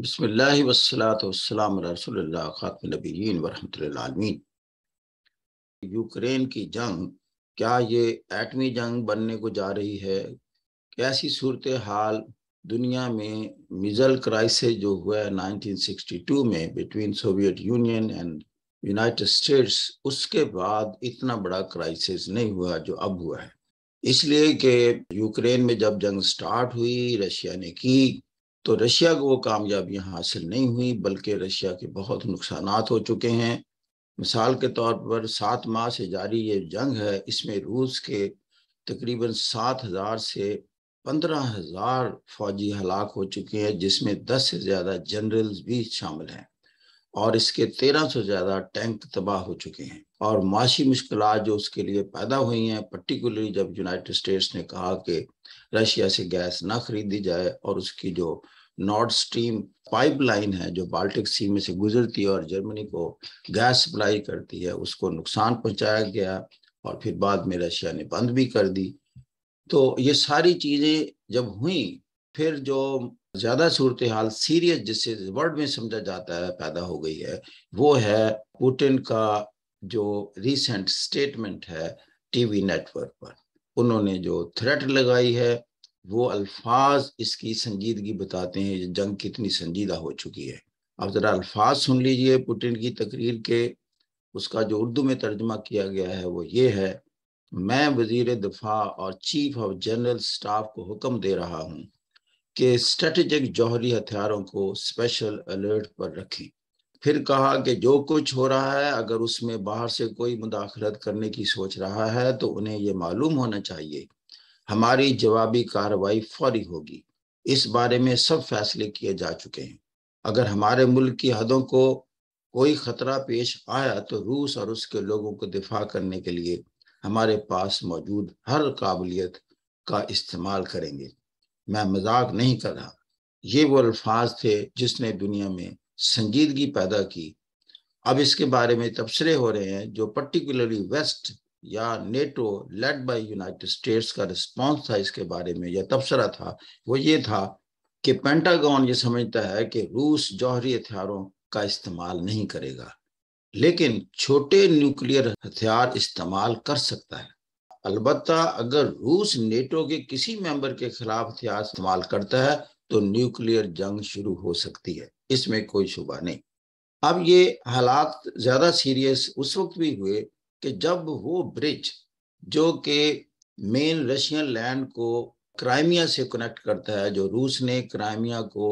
बसमिल्ल वसलातम ख़ातम नबीन वरहमतमीन Ukraine की जंग क्या ये एटमी जंग बनने को जा रही है कैसी सूरत हाल दुनिया में मिज़ल क्राइसिस जो हुआ है 1962 में between Soviet Union and United States उसके बाद इतना बड़ा क्राइसिस नहीं हुआ जो अब हुआ है इसलिए कि यूक्रेन में जब जंग स्टार्ट हुई रशिया ने की तो रशिया को वो कामयाबियाँ हासिल नहीं हुई बल्कि रशिया के बहुत नुकसान हो चुके हैं मिसाल के तौर पर सात माह से जारी ये जंग है इसमें रूस के तकरीबन सात हज़ार से पंद्रह हज़ार फौजी हलाक हो चुके हैं जिसमें दस से ज़्यादा जनरल्स भी शामिल हैं और इसके तेरह सौ ज़्यादा टैंक तबाह हो चुके हैं और माशी मुश्किल जो उसके लिए पैदा हुई हैं पर्टिकुलरली जब यूनाइटेड स्टेट्स ने कहा कि रशिया से गैस ना खरीदी जाए और उसकी जो नॉर्थ स्ट्रीम पाइपलाइन है जो बाल्टिक सी में से गुजरती है और जर्मनी को गैस सप्लाई करती है उसको नुकसान पहुंचाया गया और फिर बाद में रशिया ने बंद भी कर दी तो ये सारी चीज़ें जब हुई फिर जो ज्यादा सूरत हाल सीरियस जिससे वर्ल्ड में समझा जाता है पैदा हो गई है वो है पुटिन का जो रिसेंट स्टेटमेंट है टीवी नेटवर्क पर उन्होंने जो थ्रेट लगाई है वो अल्फाज इसकी संजीदगी बताते हैं जंग कितनी संजीदा हो चुकी है आप ज़रा अल्फाज सुन लीजिए पुटिन की तकरीर के उसका जो उर्दू में तर्जमा किया गया है वो ये है मैं वजीर दफा और चीफ ऑफ जनरल स्टाफ को हुक्म दे रहा हूँ कि स्ट्रेटजिक जौहरी हथियारों को स्पेशल अलर्ट पर रखें फिर कहा कि जो कुछ हो रहा है अगर उसमें बाहर से कोई मुदाखलत करने की सोच रहा है तो उन्हें ये मालूम होना चाहिए हमारी जवाबी कार्रवाई फौरी होगी इस बारे में सब फैसले किए जा चुके हैं अगर हमारे मुल्क की हदों को कोई खतरा पेश आया तो रूस और उसके लोगों को दिफा करने के लिए हमारे पास मौजूद हर काबिलियत का इस्तेमाल करेंगे मैं मजाक नहीं कर रहा ये वो अल्फाज थे जिसने दुनिया में संजीदगी पैदा की अब इसके बारे में तबसरे हो रहे हैं जो पर्टिकुलरली वेस्ट या NATO led by United States का रिस्पांस था इसके बारे में या तबसरा था वो ये था कि पेंटागन ये समझता है कि रूस जौहरी हथियारों का इस्तेमाल नहीं करेगा लेकिन छोटे न्यूक्लियर हथियार इस्तेमाल कर सकता है अलबत् अगर रूस नेटो के किसी मेंबर के खिलाफ हथियार इस्तेमाल करता है तो न्यूक्लियर जंग शुरू हो सकती है इसमें कोई शुबा नहीं अब ये हालात ज्यादा सीरियस उस वक्त भी हुए कि जब वो ब्रिज जो कि मेन रशियन लैंड को क्राइमिया से कनेक्ट करता है जो रूस ने क्राइमिया को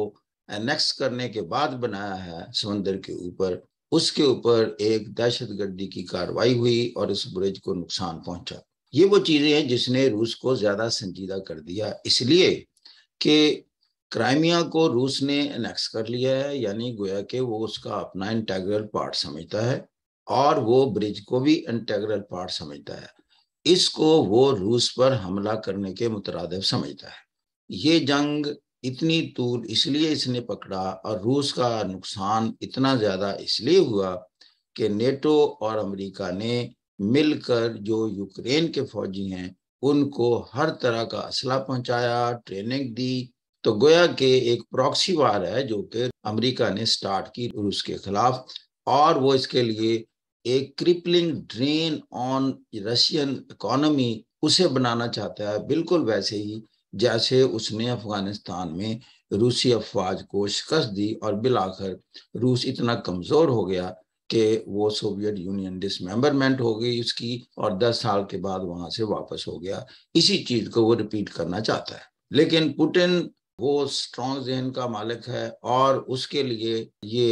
एनेक्स करने के बाद बनाया है समंदर के ऊपर उसके ऊपर एक दहशत गर्दी की कार्रवाई हुई और इस ब्रिज को नुकसान पहुंचा ये वो चीजें हैं जिसने रूस को ज्यादा संजीदा कर दिया इसलिए कि क्राइमिया को रूस ने एनेक्स कर लिया है यानी गोया कि वो उसका अपना इंटेग्रल पार्ट समझता है और वो ब्रिज को भी इंटेग्रल पार्ट समझता है इसको वो रूस पर हमला करने के मुतरद समझता है ये जंग इतनी तूल इसलिए इसने पकड़ा और रूस का नुकसान इतना ज़्यादा इसलिए हुआ कि नेटो और अमेरिका ने मिलकर जो यूक्रेन के फौजी हैं उनको हर तरह का असला पहुंचाया ट्रेनिंग दी तो गोया के एक प्रॉक्सी वार है जो कि अमेरिका ने स्टार्ट की रूस के खिलाफ और वो इसके लिए a crippling drain on Russian economy उसे बनाना चाहता है बिल्कुल वैसे ही जैसे उसने अफगानिस्तान में रूसी अफवाज को शिकस्त दी और बिलाकर रूस इतना कमज़ोर हो गया कि वो सोवियत यूनियन डिसमेंबरमेंट हो गई उसकी और 10 साल के बाद वहां से वापस हो गया इसी चीज़ को वो रिपीट करना चाहता है लेकिन पुटिन वो स्ट्रॉन्ग जहन का मालिक है और उसके लिए ये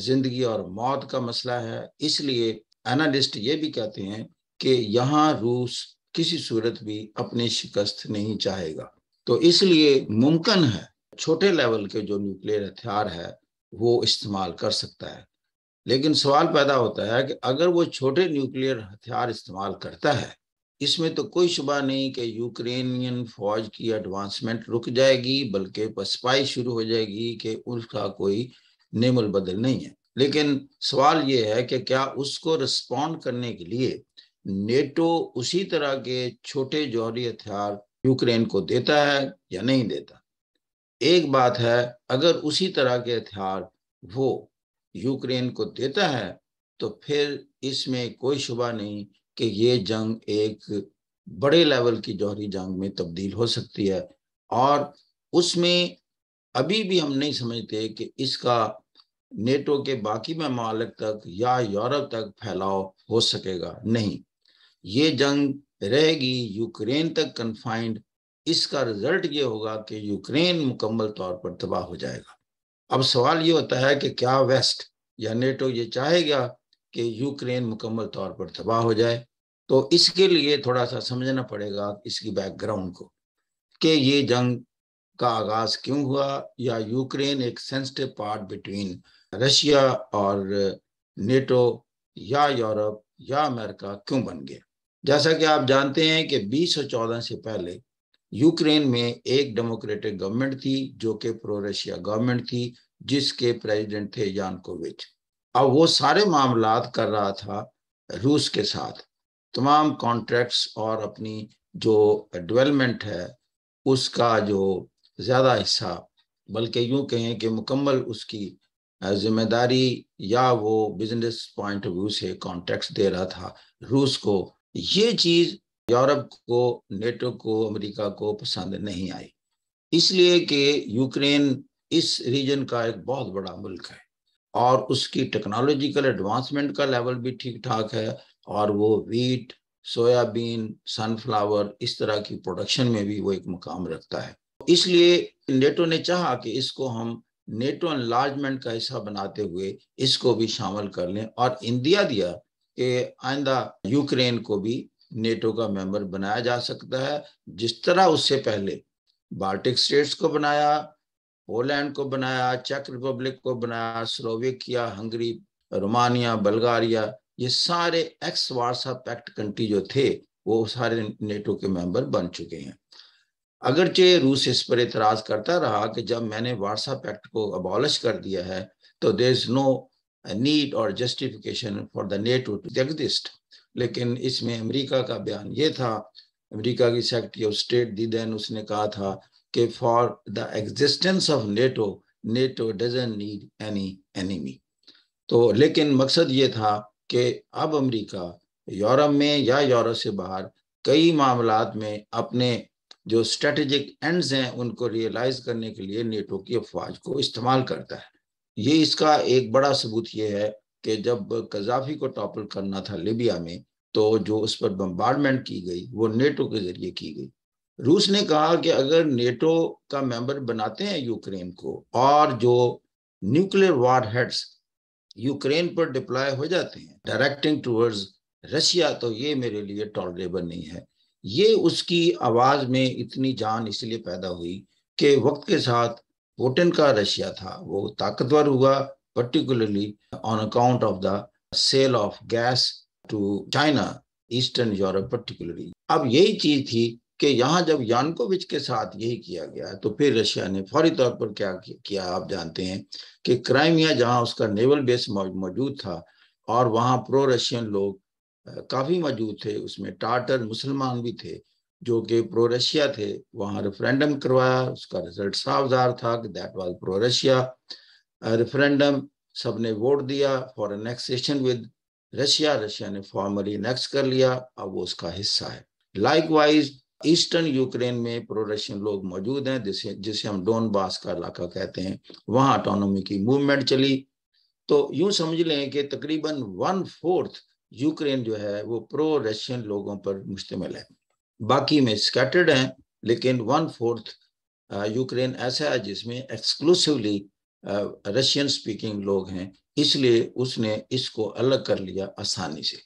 जिंदगी और मौत का मसला है इसलिए एनालिस्ट ये भी कहते हैं कि यहाँ रूस किसी सूरत भी अपनी शिकस्त नहीं चाहेगा तो इसलिए मुमकिन है छोटे लेवल के जो न्यूक्लियर हथियार है वो इस्तेमाल कर सकता है लेकिन सवाल पैदा होता है कि अगर वो छोटे न्यूक्लियर हथियार इस्तेमाल करता है इसमें तो कोई शुबा नहीं कि यूक्रेनियन फौज की एडवांसमेंट रुक जाएगी बल्कि पसपाई शुरू हो जाएगी कि उसका कोई नेमुल बदल नहीं है लेकिन सवाल ये है कि क्या उसको रिस्पॉन्ड करने के लिए नेटो उसी तरह के छोटे जौहरी हथियार यूक्रेन को देता है या नहीं देता एक बात है अगर उसी तरह के हथियार वो यूक्रेन को देता है तो फिर इसमें कोई शुबा नहीं कि ये जंग एक बड़े लेवल की जौहरी जंग में तब्दील हो सकती है और उसमें अभी भी हम नहीं समझते कि इसका नेटो के बाकी ममालिक तक या यूरोप तक फैलाव हो सकेगा नहीं ये जंग रहेगी यूक्रेन तक कन्फाइंड इसका रिजल्ट ये होगा कि यूक्रेन मुकम्मल तौर पर तबाह हो जाएगा अब सवाल ये होता है कि क्या वेस्ट या नेटो ये चाहेगा कि यूक्रेन मुकम्मल तौर पर तबाह हो जाए तो इसके लिए थोड़ा सा समझना पड़ेगा इसकी बैकग्राउंड को कि ये जंग का आगाज क्यों हुआ या यूक्रेन एक सेंसिटिव पार्ट बिटवीन रशिया और नेटो या यूरोप या अमेरिका क्यों बन गया जैसा कि आप जानते हैं कि 2014 से पहले यूक्रेन में एक डेमोक्रेटिक गवर्नमेंट थी जो कि प्रो रशिया गवर्नमेंट थी जिसके प्रेसिडेंट थे यानकोविच अब वो सारे मामला कर रहा था रूस के साथ तमाम कॉन्ट्रैक्ट्स और अपनी जो डेवलपमेंट है उसका जो ज़्यादा हिस्सा बल्कि यूं कहें कि मुकम्मल उसकी जिम्मेदारी या वो बिजनेस पॉइंट ऑफ व्यू से कॉन्ट्रैक्ट दे रहा था रूस को ये चीज यूरोप को नेटो को अमेरिका को पसंद नहीं आई इसलिए कि यूक्रेन इस रीजन का एक बहुत बड़ा मुल्क है और उसकी टेक्नोलॉजिकल एडवांसमेंट का लेवल भी ठीक ठाक है और वो वीट सोयाबीन सनफ्लावर इस तरह की प्रोडक्शन में भी वो एक मुकाम रखता है इसलिए नेटो ने चाहा कि इसको हम नेटो एनलार्जमेंट का हिस्सा बनाते हुए इसको भी शामिल कर लें और इंडिया दिया कि आइंदा यूक्रेन को भी नेटो का मेंबर बनाया जा सकता है जिस तरह उससे पहले बाल्टिक स्टेट्स को बनाया पोलैंड को बनाया चेक रिपब्लिक को बनाया स्लोवेकिया हंगरी रोमानिया बल्गारिया ये सारे एक्स वार्सा पैक्ट कंट्री जो थे वो सारे नेटो के मेंबर बन चुके हैं अगरचे रूस इस पर एतराज करता रहा कि जब मैंने व्हाट्सएप एक्ट को अबॉलिश कर दिया है तो देर इज नो नीड और justification for the NATO to exist लेकिन इसमें अमेरिका का बयान ये था अमेरिका की secretary of state the then उसने कहा था कि for the existence of NATO NATO doesn't need any enemy तो लेकिन मकसद ये था कि अब अमेरिका यूरोप में या यूरोप से बाहर कई मामला में अपने जो स्ट्रेटेजिक एंड्स हैं उनको रियलाइज करने के लिए नेटो की अफवाज को इस्तेमाल करता है ये इसका एक बड़ा सबूत ये है कि जब कजाफी को टॉपल करना था लिबिया में तो जो उस पर बम्बार्डमेंट की गई वो नेटो के जरिए की गई रूस ने कहा कि अगर नेटो का मेंबर बनाते हैं यूक्रेन को और जो न्यूक्लियर वार हेड्स यूक्रेन पर डिप्लॉय हो जाते हैं डायरेक्टिंग टूवर्ड्स रशिया तो ये मेरे लिए टॉलरेबल नहीं है ये उसकी आवाज में इतनी जान इसलिए पैदा हुई कि वक्त के साथ पोटेन का रशिया था वो ताकतवर हुआ particularly on account of the sale of gas to China eastern Europe particularly अब यही चीज थी कि यहाँ जब यानकोविच के साथ यही किया गया तो फिर रशिया ने फौरी तौर पर क्या किया आप जानते हैं कि क्राइमिया जहाँ उसका नेवल बेस मौजूद था और वहाँ प्रो रशियन लोग काफ़ी मौजूद थे उसमें टाटर मुसलमान भी थे जो कि प्रो रशिया थे वहां रेफरेंडम करवाया उसका रिजल्ट जार था कि that was pro Russia referendum सबने वोट दिया for annexation with Russia Russia ने फॉर्मली नेक्स कर लिया अब वो उसका हिस्सा है लाइक वाइज ईस्टर्न यूक्रेन में प्रो रशियन लोग मौजूद हैं जिसे जिसे हम डोन बास का इलाका कहते हैं वहां ऑटोनोमी की मूवमेंट चली तो यूं समझ लें कि तकरीबन वन फोर्थ यूक्रेन जो है वो प्रो रशियन लोगों पर मुश्तमिल है बाकी में स्कैटर्ड हैं लेकिन वन फोर्थ यूक्रेन ऐसा है जिसमें एक्सक्लूसिवली रशियन स्पीकिंग लोग हैं इसलिए उसने इसको अलग कर लिया आसानी से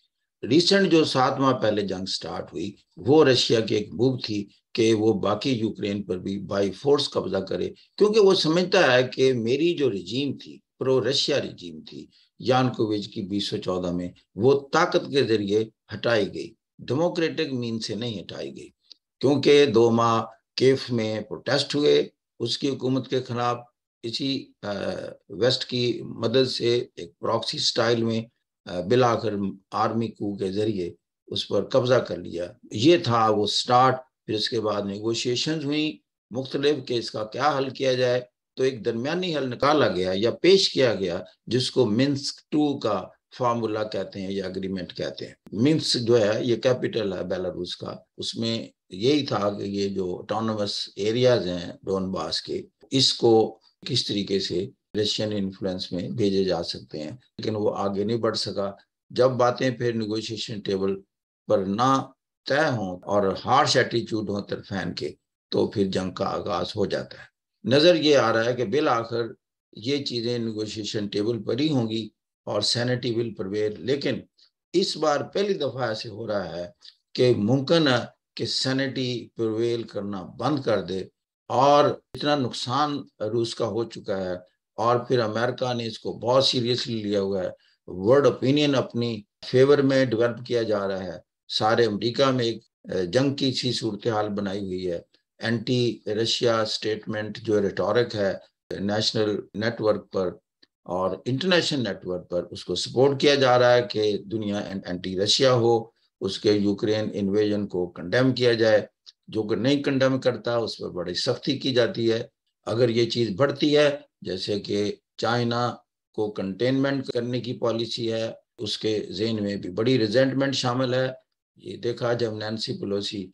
रिसेंट जो सात माह पहले जंग स्टार्ट हुई वो रशिया की एक मूव थी कि वो बाकी यूक्रेन पर भी बाई फोर्स कब्जा करे क्योंकि वो समझता है कि मेरी जो रिजीम थी प्रो रशिया रिजीम थी यानकोविज की बीस में वो ताकत के जरिए हटाई गई डेमोक्रेटिक मीन से नहीं हटाई गई क्योंकि माह केफ में प्रोटेस्ट हुए उसकी हुकूमत के खिलाफ इसी वेस्ट की मदद से एक प्रॉक्सी स्टाइल में बिलाकर आर्मी कू के जरिए उस पर कब्जा कर लिया ये था वो स्टार्ट फिर इसके बाद नेगोशिएशन हुई मुख्तलिफ के इसका क्या हल किया जाए तो एक दरमियानी हल निकाला गया या पेश किया गया जिसको मिन्स्क टू का फार्मूला कहते हैं या अग्रीमेंट कहते हैं मिन्स जो है ये कैपिटल है बेलारूस का उसमें यही था कि ये जो ऑटोनमस एरियाज हैं डोनबास के इसको किस तरीके से रशियन इन्फ्लुएंस में भेजे जा सकते हैं लेकिन वो आगे नहीं बढ़ सका जब बातें फिर निगोशिएशन टेबल पर ना तय हों और हार्श एटीट्यूड हो तरफैन के तो फिर जंग का आगाज हो जाता है नज़र ये आ रहा है कि बिल आखिर ये चीज़ें निगोशिएशन टेबल पर ही होंगी और सैनिटी विल प्रवेर लेकिन इस बार पहली दफ़ा ऐसे हो रहा है कि मुमकिन है कि सैनिटी प्रवेल करना बंद कर दे और इतना नुकसान रूस का हो चुका है और फिर अमेरिका ने इसको बहुत सीरियसली लिया हुआ है वर्ल्ड ओपिनियन अपनी फेवर में डेवलप किया जा रहा है सारे अमेरिका में एक जंग की सी सूरत हाल बनाई हुई है एंटी रशिया स्टेटमेंट जो रिटोरिक है नेशनल नेटवर्क पर और इंटरनेशनल नेटवर्क पर उसको सपोर्ट किया जा रहा है कि दुनिया एंटी रशिया हो उसके यूक्रेन इन्वेजन को कंडेम किया जाए जो कि नहीं कंडेम करता उस पर बड़ी सख्ती की जाती है अगर ये चीज़ बढ़ती है जैसे कि चाइना को कंटेनमेंट करने की पॉलिसी है उसके जेन में भी बड़ी रिजेंटमेंट शामिल है ये देखा जब नैन्सी पलोसी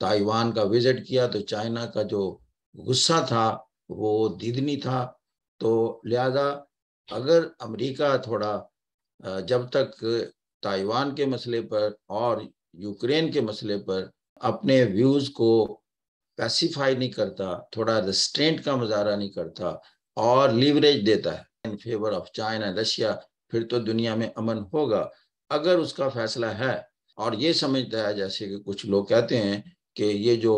ताइवान का विजिट किया तो चाइना का जो गुस्सा था वो दीदनी था तो लिहाजा अगर अमेरिका थोड़ा जब तक ताइवान के मसले पर और यूक्रेन के मसले पर अपने व्यूज को पैसिफाई नहीं करता थोड़ा रिस्ट्रेंट का मुजाहरा नहीं करता और लीवरेज देता है in favour of China Russia फिर तो दुनिया में अमन होगा अगर उसका फैसला है और ये समझता है जैसे कि कुछ लोग कहते हैं कि ये जो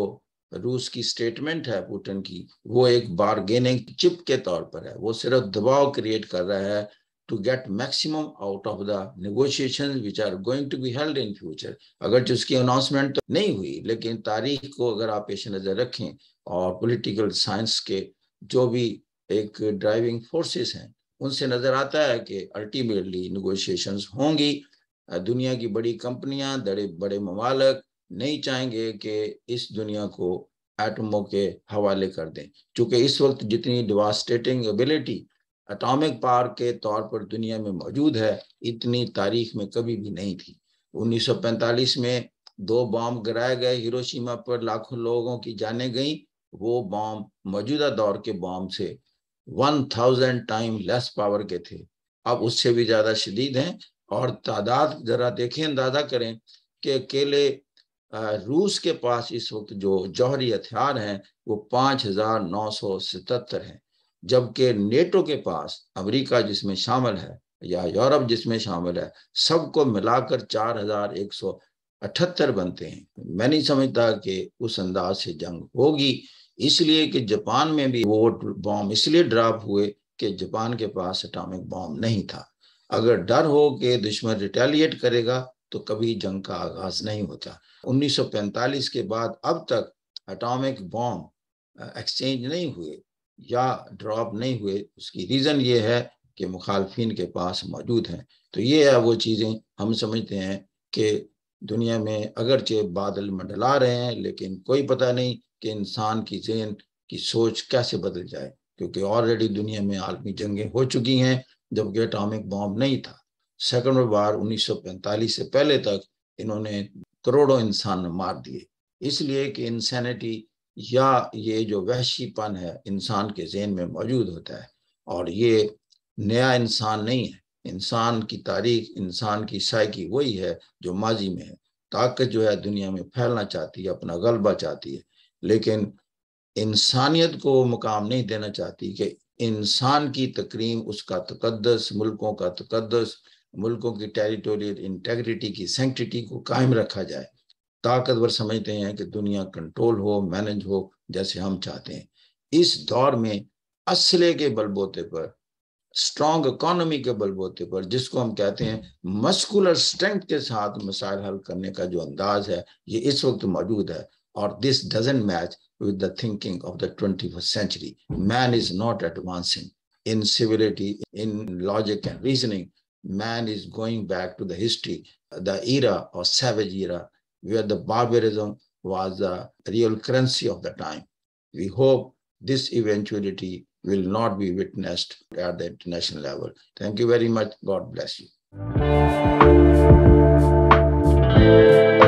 रूस की स्टेटमेंट है पुटिन की वो एक बारगेनिंग चिप के तौर पर है वो सिर्फ दबाव क्रिएट कर रहा है to get maximum out of the negotiation which are going to be held in future अगर उसकी अनाउंसमेंट तो नहीं हुई लेकिन तारीख को अगर आप पेश नज़र रखें और पोलिटिकल साइंस के जो भी एक ड्राइविंग फोर्सेस हैं उनसे नज़र आता है कि अल्टीमेटली निगोशिएशन होंगी दुनिया की बड़ी कंपनियां बड़े बड़े ममालक नहीं चाहेंगे कि इस दुनिया को एटमों के हवाले कर दें क्योंकि इस वक्त जितनी डिवास्टेटिंग एबिलिटी एटॉमिक पावर के तौर पर दुनिया में मौजूद है इतनी तारीख में कभी भी नहीं थी 1945 में दो बॉम्ब गिराए गए हिरोशिमा पर लाखों लोगों की जाने गई वो बॉम्ब मौजूदा दौर के बॉम्ब से 1000 टाइम लेस पावर के थे अब उससे भी ज़्यादा शदीद हैं और तादाद ज़रा देखें अंदाज़ा करें कि अकेले रूस के पास इस वक्त जो जौहरी हथियार हैं वो पाँच हजार नौ सौ सतहत्तर हैं जबकि नेटो के पास अमेरिका जिसमें शामिल है या यूरोप जिसमें शामिल है सबको मिलाकर चार हजार एक सौ अठहत्तर बनते हैं मैं नहीं समझता कि उस अंदाज से जंग होगी इसलिए कि जापान में भी वो बॉम्ब इसलिए ड्राप हुए कि जापान के पास एटॉमिक बॉम्ब नहीं था अगर डर हो कि दुश्मन रिटेलिएट करेगा तो कभी जंग का आगाज नहीं होता 1945 के बाद अब तक एटॉमिक बॉम्ब एक्सचेंज नहीं हुए या ड्रॉप नहीं हुए उसकी रीज़न ये है कि मुखालफिन के पास मौजूद हैं तो ये है वो चीज़ें हम समझते हैं कि दुनिया में अगरचे बादल मंडला रहे हैं लेकिन कोई पता नहीं कि इंसान की जेन की सोच कैसे बदल जाए क्योंकि ऑलरेडी दुनिया में आलमी जंगें हो चुकी हैं जबकि एटॉमिक बॉम्ब नहीं था सेकंड वार 1945 से पहले तक इन्होंने करोड़ों इंसान मार दिए इसलिए कि इंसैनिटी या ये जो वहशीपन है इंसान के जहन में मौजूद होता है और ये नया इंसान नहीं है इंसान की तारीख इंसान की साइकी वही है जो माजी में है ताकत जो है दुनिया में फैलना चाहती है अपना गलबा चाहती है लेकिन इंसानियत को मुकाम नहीं देना चाहती कि इंसान की तकरीम उसका तकदस मुल्कों का तकदस मुल्कों की टेरिटोरियल इंटेग्रिटी की सेंटिटी को कायम रखा जाए ताकतवर समझते हैं कि दुनिया कंट्रोल हो मैनेज हो जैसे हम चाहते हैं इस दौर में असले के बलबोते पर स्ट्रॉन्ग इकोनॉमी के बलबोते पर जिसको हम कहते हैं मस्कुलर स्ट्रेंथ के साथ मसाइल हल करने का जो अंदाज है ये इस वक्त मौजूद है और this doesn't match with the thinking of the twenty century man is not advancing in civility in logic and reasoning man is going back to the history, the era or savage era, where the barbarism was the real currency of the time. We hope this eventuality will not be witnessed at the international level. Thank you very much. God bless you.